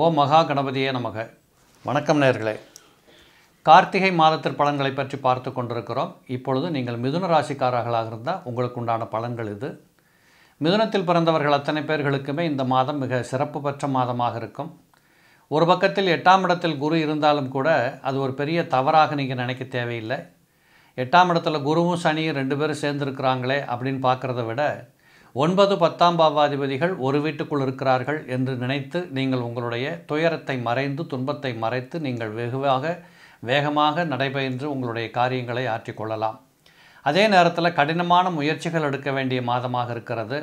ஓ மகா கணபதியே நமக வணக்கம் நேர்களே கார்த்திகை மாதத்தில் பலன்களை பற்றி பார்த்து கொண்டிருக்கிறோம் இப்பொழுது நீங்கள் மிதுன ராசிக்காரர்களாக இருந்தால் உங்களுக்கு உண்டான பலன்கள் இது மிதுனத்தில் பிறந்தவர்கள் அத்தனை பேர்களுக்குமே இந்த மாதம் மிக சிறப்பு பெற்ற மாதமாக இருக்கும் ஒரு பக்கத்தில் எட்டாம் இடத்தில் குரு இருந்தாலும் கூட அது ஒரு பெரிய தவறாக நீங்கள் நினைக்க தேவையில்லை எட்டாம் இடத்துல குருவும் சனியும் ரெண்டு பேரும் சேர்ந்துருக்கிறாங்களே அப்படின்னு பார்க்குறத விட ஒன்பது பத்தாம் பாவாதிபதிகள் ஒரு வீட்டுக்குள் இருக்கிறார்கள் என்று நினைத்து நீங்கள் உங்களுடைய துயரத்தை மறைந்து துன்பத்தை மறைத்து நீங்கள் வெகுவாக வேகமாக நடைபெயின்று உங்களுடைய காரியங்களை ஆற்றிக்கொள்ளலாம் அதே நேரத்தில் கடினமான முயற்சிகள் எடுக்க வேண்டிய மாதமாக இருக்கிறது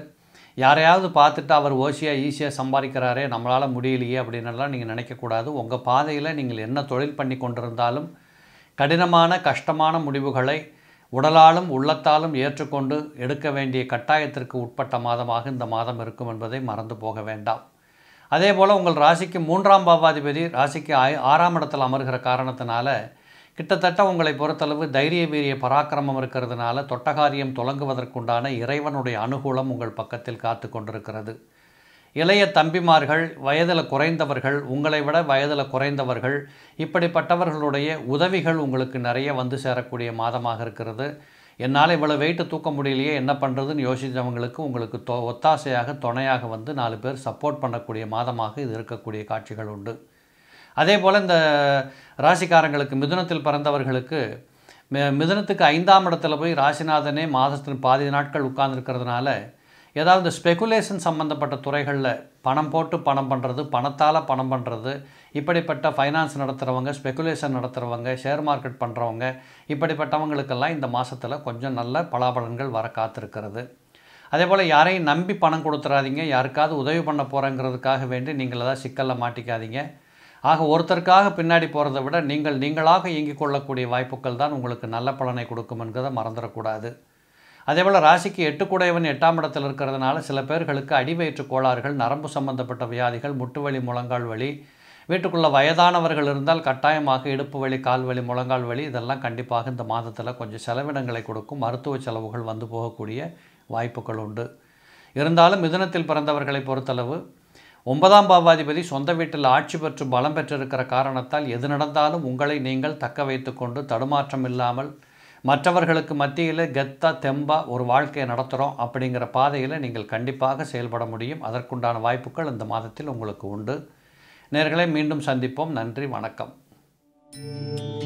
யாரையாவது பார்த்துட்டு அவர் ஓசியாக ஈஸியாக சம்பாதிக்கிறாரே நம்மளால் முடியலையே அப்படின்னலாம் நீங்கள் நினைக்கக்கூடாது உங்கள் பாதையில் நீங்கள் என்ன தொழில் பண்ணி கொண்டிருந்தாலும் கடினமான கஷ்டமான முடிவுகளை உடலாலும் உள்ளத்தாலும் ஏற்றுக்கொண்டு எடுக்க வேண்டிய கட்டாயத்திற்கு உட்பட்ட மாதமாக இந்த மாதம் இருக்கும் என்பதை மறந்து போக வேண்டாம் அதே போல் உங்கள் ராசிக்கு மூன்றாம் பாவாதிபதி ராசிக்கு ஆறாம் இடத்தில் அமர்கிற காரணத்தினால கிட்டத்தட்ட உங்களை பொறுத்தளவு தைரிய வீரிய பராக்கிரமம் இருக்கிறதுனால தொட்டகாரியம் தொடங்குவதற்குண்டான இறைவனுடைய அனுகூலம் உங்கள் பக்கத்தில் காத்து கொண்டிருக்கிறது இளைய தம்பிமார்கள் வயதில் குறைந்தவர்கள் உங்களை விட வயதில் குறைந்தவர்கள் இப்படிப்பட்டவர்களுடைய உதவிகள் உங்களுக்கு நிறைய வந்து சேரக்கூடிய மாதமாக இருக்கிறது என்னால் இவ்வளோ வெயிட்டை தூக்க முடியலையே என்ன பண்ணுறதுன்னு யோசித்தவங்களுக்கு உங்களுக்கு தொ ஒத்தாசையாக துணையாக வந்து நாலு பேர் சப்போர்ட் பண்ணக்கூடிய மாதமாக இது இருக்கக்கூடிய காட்சிகள் உண்டு அதே போல் இந்த ராசிக்காரங்களுக்கு மிதுனத்தில் பிறந்தவர்களுக்கு மிதுனத்துக்கு ஐந்தாம் இடத்துல போய் ராசிநாதனே மாதத்தின் பாதி நாட்கள் உட்கார்ந்துருக்கிறதுனால ஏதாவது ஸ்பெகுலேஷன் சம்மந்தப்பட்ட துறைகளில் பணம் போட்டு பணம் பண்ணுறது பணத்தால் பணம் பண்ணுறது இப்படிப்பட்ட ஃபைனான்ஸ் நடத்துகிறவங்க ஸ்பெகுலேஷன் நடத்துகிறவங்க ஷேர் மார்க்கெட் பண்ணுறவங்க இப்படிப்பட்டவங்களுக்கெல்லாம் இந்த மாதத்தில் கொஞ்சம் நல்ல பலாபலன்கள் வர காத்திருக்கிறது அதே போல் யாரையும் நம்பி பணம் கொடுத்துறாதீங்க யாருக்காவது உதவி பண்ண போகிறேங்கிறதுக்காக வேண்டி நீங்கள் ஏதாவது சிக்கலில் மாட்டிக்காதீங்க ஆக ஒருத்தருக்காக பின்னாடி போகிறத விட நீங்கள் நீங்களாக இயங்கிக் கொள்ளக்கூடிய வாய்ப்புகள் தான் உங்களுக்கு நல்ல பலனை கொடுக்கும் என்கிறத மறந்துடக்கூடாது அதே போல் ராசிக்கு கூடையவன் எட்டாம் இடத்தில் இருக்கிறதுனால சில பேர்களுக்கு அடிவயிற்று கோளாறுகள் நரம்பு சம்பந்தப்பட்ட வியாதிகள் வலி முழங்கால் வலி வீட்டுக்குள்ளே வயதானவர்கள் இருந்தால் கட்டாயமாக இடுப்பு வலி வலி முழங்கால் வலி இதெல்லாம் கண்டிப்பாக இந்த மாதத்தில் கொஞ்சம் செலவினங்களை கொடுக்கும் மருத்துவ செலவுகள் வந்து போகக்கூடிய வாய்ப்புகள் உண்டு இருந்தாலும் மிதுனத்தில் பிறந்தவர்களை பொறுத்தளவு ஒன்பதாம் பாவாதிபதி சொந்த வீட்டில் ஆட்சி பெற்று பலம் பெற்றிருக்கிற காரணத்தால் எது நடந்தாலும் உங்களை நீங்கள் தக்க வைத்துக்கொண்டு தடுமாற்றம் இல்லாமல் மற்றவர்களுக்கு மத்தியில் கெத்தா தெம்பா ஒரு வாழ்க்கையை நடத்துகிறோம் அப்படிங்கிற பாதையில் நீங்கள் கண்டிப்பாக செயல்பட முடியும் அதற்குண்டான வாய்ப்புகள் இந்த மாதத்தில் உங்களுக்கு உண்டு நேர்களை மீண்டும் சந்திப்போம் நன்றி வணக்கம்